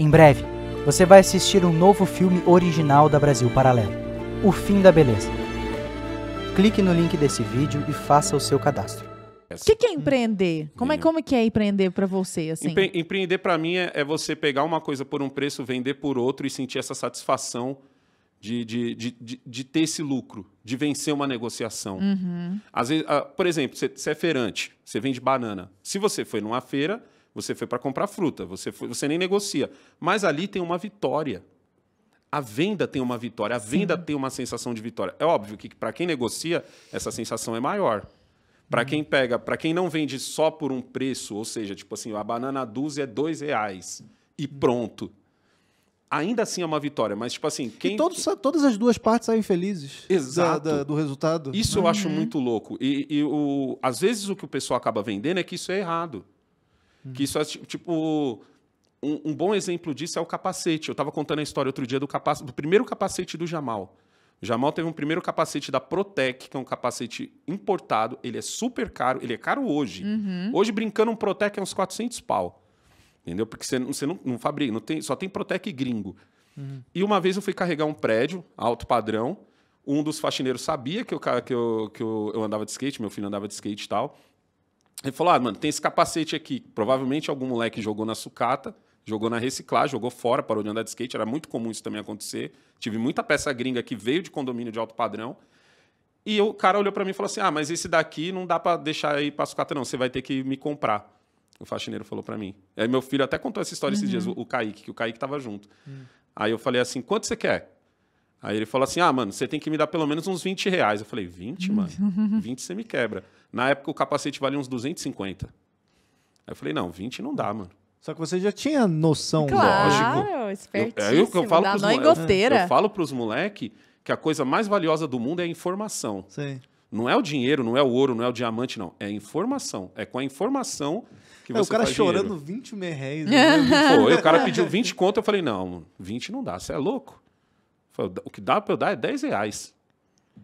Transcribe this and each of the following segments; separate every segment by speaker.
Speaker 1: Em breve, você vai assistir um novo filme original da Brasil Paralelo, O Fim da Beleza. Clique no link desse vídeo e faça o seu cadastro. O que, que, é empreender? Como é, como que é empreender para você? Assim? Empre empreender para mim é, é, você pegar uma coisa por um preço, vender por outro e sentir essa satisfação de, de, de, de, de ter esse lucro, de vencer uma negociação. Uhum. Às vezes, ah, por exemplo, você é feirante, você vende banana. Se você foi numa feira, você foi para comprar fruta, você, foi, você nem negocia. Mas ali tem uma vitória. A venda tem uma vitória, a venda Sim. tem uma sensação de vitória. É óbvio que para quem negocia, essa sensação é maior. Para quem pega, para quem não vende só por um preço, ou seja, tipo assim, a banana dúzia é dois reais e pronto. Ainda assim é uma vitória, mas tipo assim, quem. E todos, todas as duas partes saem felizes Exato. Da, do resultado. Isso uhum. eu acho uhum. muito louco. E, e o, às vezes o que o pessoal acaba vendendo é que isso é errado. Hum. Que isso é tipo. Um, um, bom exemplo disso é o capacete. Eu estava contando a história outro dia do, capacete, do primeiro capacete do Jamal. O Jamal teve um primeiro capacete da Protec, que é um capacete importado. Ele é super caro. Ele é caro hoje. Uhum. Hoje, brincando, um Protec é uns 400 pau. Entendeu? Porque você, não não, não fabrica, não tem, só tem Protec gringo. Uhum. E uma vez eu fui carregar um prédio, alto padrão. Um dos faxineiros sabia que, eu, que, eu, que eu, eu andava de skate, meu filho andava de skate e tal. Ele falou: ah, mano, tem esse capacete aqui. Provavelmente algum moleque jogou na sucata, jogou na reciclagem, jogou fora, parou de andar de skate. Era muito comum isso também acontecer. Tive muita peça gringa que veio de condomínio de alto padrão. E o cara olhou para mim e falou assim: ah, mas esse daqui não dá para deixar aí pra sucata, não. Você vai ter que me comprar. O faxineiro falou para mim. Aí meu filho até contou essa história uhum. esses dias, o Kaique, que o Kaique tava junto. Uhum. Aí eu falei assim: quanto você quer? Aí ele falou assim: ah, mano, você tem que me dar pelo menos uns 20 reais. Eu falei: 20, mano? 20 você me quebra. Na época o capacete valia uns 250. Aí eu falei: não, 20 não dá, mano. Só que você já tinha noção. Claro, lógico. espertíssimo. É eu, é, eu, eu falo pros moleque, eu, eu falo pros moleque que a coisa mais valiosa do mundo é a informação. Sim. Não é o dinheiro, não é o ouro, não é o diamante, não. É informação. É com a informação que é, você O cara chorando dinheiro. 20 mil reais. Né? Pô, o cara pediu 20 conto, eu falei, não, 20 não dá, você é louco. Falei, o que dá para eu dar é 10 reais.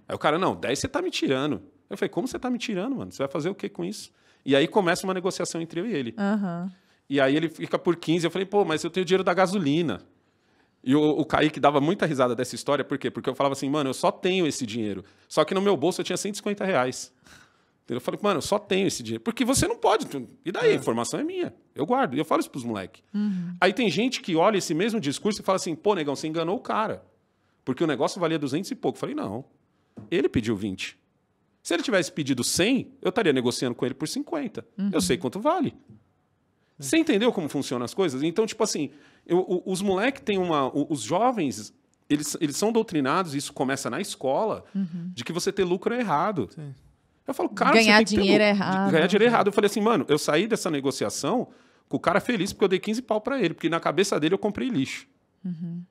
Speaker 1: Aí o cara, não, 10 você tá me tirando. Eu falei, como você tá me tirando, mano? Você vai fazer o que com isso? E aí começa uma negociação entre eu e ele. Uhum. E aí ele fica por 15. Eu falei, pô, mas eu tenho dinheiro da gasolina. E o, o Kaique dava muita risada dessa história, por quê? Porque eu falava assim, mano, eu só tenho esse dinheiro. Só que no meu bolso eu tinha 150 reais. Eu falei, mano, eu só tenho esse dinheiro. Porque você não pode. E daí? É. A informação é minha. Eu guardo. E eu falo isso pros moleques. Uhum. Aí tem gente que olha esse mesmo discurso e fala assim, pô, negão, você enganou o cara. Porque o negócio valia 200 e pouco. falei, não. Ele pediu 20. Se ele tivesse pedido 100, eu estaria negociando com ele por 50. Uhum. Eu sei quanto vale. Você entendeu como funcionam as coisas? Então, tipo assim, eu, os moleques têm uma. Os jovens, eles, eles são doutrinados, isso começa na escola, uhum. de que você ter lucro é errado. Sim. Eu falo, cara, ganhar dinheiro é errado. Ganhar dinheiro é errado. Eu falei assim, mano, eu saí dessa negociação com o cara feliz porque eu dei 15 pau para ele, porque na cabeça dele eu comprei lixo. Uhum.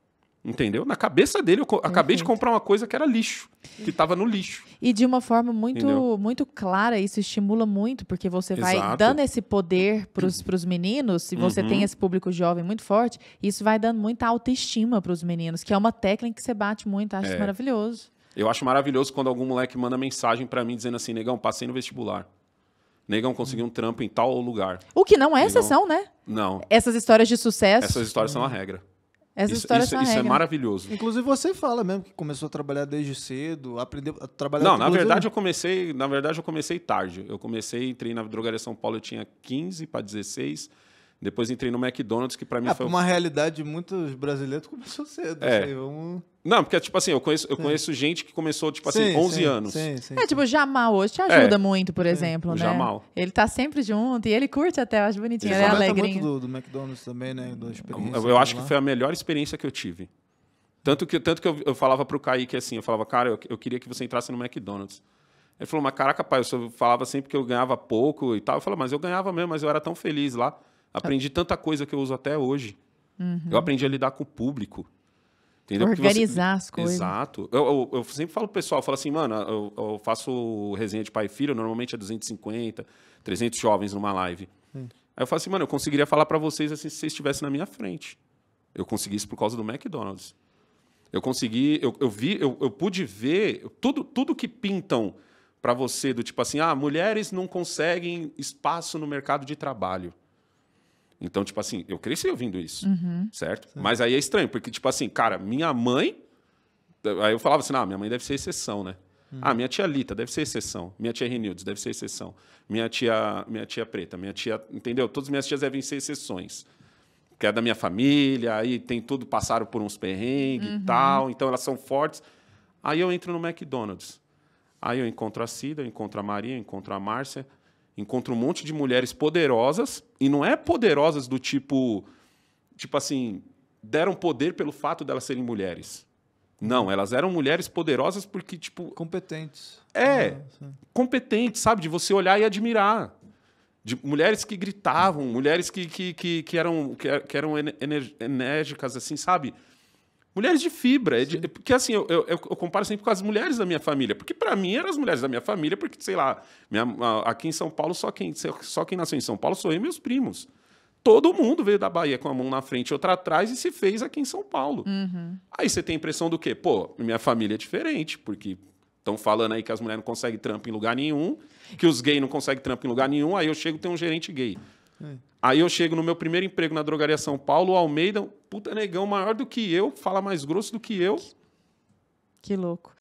Speaker 1: Entendeu? Na cabeça dele, eu Perfeito. acabei de comprar uma coisa que era lixo, que estava no lixo. E de uma forma muito Entendeu? muito clara, isso estimula muito, porque você vai dando esse poder para os meninos, se você uhum. tem esse público jovem muito forte, isso vai dando muita autoestima para os meninos, que é uma técnica que você bate muito, acho é. maravilhoso. Eu acho maravilhoso quando algum moleque manda mensagem para mim dizendo assim: negão, passei no vestibular. Negão conseguiu um trampo em tal lugar. O que não é exceção, né? Não. Essas histórias de sucesso. Essas histórias são a regra. Essa isso, história isso, isso é maravilhoso. Inclusive você fala mesmo que começou a trabalhar desde cedo, aprendeu a trabalhar. Não, na verdade eu comecei, na verdade eu comecei tarde. Eu comecei, entrei na drogaria São Paulo eu tinha 15 para 16 depois entrei no McDonald's, que para mim ah, foi. uma realidade muitos brasileiros começou cedo. É. Assim, vamos... Não, porque, tipo assim, eu conheço, eu conheço gente que começou, tipo assim, 11 sim, anos. Sim, sim, é, tipo, o Jamal hoje te ajuda é. muito, por exemplo, o né? Jamal. Ele tá sempre junto e ele curte até, eu acho bonitinho, ele, é alegre. muito do, do McDonald's também, né? Da experiência eu, eu acho lá. que foi a melhor experiência que eu tive. Tanto que, tanto que eu, eu falava pro Kaique assim, eu falava, cara, eu, eu queria que você entrasse no McDonald's. Ele falou, mas caraca, pai, eu falava sempre que eu ganhava pouco e tal. Eu falava, mas eu ganhava mesmo, mas eu era tão feliz lá. Aprendi tanta coisa que eu uso até hoje. Uhum. Eu aprendi a lidar com o público. Entendeu? Organizar você... as coisas. Exato. Eu, eu, eu, sempre falo pro pessoal, eu falo assim, mano, eu, eu, faço resenha de pai e filho, normalmente é 250, 300 jovens numa live. Hum. Aí eu falo assim, mano, eu conseguiria falar para vocês assim se vocês estivessem na minha frente. Eu consegui isso por causa do McDonald's. Eu consegui, eu, eu vi, eu, eu pude ver tudo, tudo que pintam para você, do tipo assim, ah, mulheres não conseguem espaço no mercado de trabalho. Então, tipo assim, eu cresci ouvindo isso, uhum. certo? Sim. Mas aí é estranho, porque, tipo assim, cara, minha mãe. Aí eu falava assim, ah, minha mãe deve ser exceção, né? Uhum. Ah, minha tia Lita deve ser exceção. Minha tia Renildes deve ser exceção. Minha tia, minha tia Preta, minha tia. Entendeu? Todas minhas tias devem ser exceções. Que é da minha família, aí tem tudo, passaram por uns perrengues uhum. e tal, então elas são fortes. Aí eu entro no McDonald's. Aí eu encontro a Cida, eu encontro a Maria, eu encontro a Márcia encontra um monte de mulheres poderosas, e não é poderosas do tipo, tipo assim, deram poder pelo fato delas serem mulheres. Não, elas eram mulheres poderosas porque, tipo. Competentes. É, uhum, competentes, sabe? De você olhar e admirar. De mulheres que gritavam, mulheres que, que, que, que eram, que, que eram enérgicas, assim, sabe? Mulheres de fibra. É de, é porque assim, eu, eu, eu, comparo sempre com as mulheres da minha família. Porque para mim eram as mulheres da minha família, porque, sei lá, minha, aqui em São Paulo, só quem, só quem nasceu em São Paulo sou eu e meus primos. Todo mundo veio da Bahia com a mão na frente e outra atrás e se fez aqui em São Paulo. Uhum. Aí você tem a impressão do quê? Pô, minha família é diferente, porque estão falando aí que as mulheres não conseguem trampo em lugar nenhum, que os gays não conseguem trampo em lugar nenhum. Aí eu chego e tenho um gerente gay. É. Aí eu chego no meu primeiro emprego na drogaria São Paulo, o Almeida, puta negão maior do que eu, fala mais grosso do que eu. Que louco.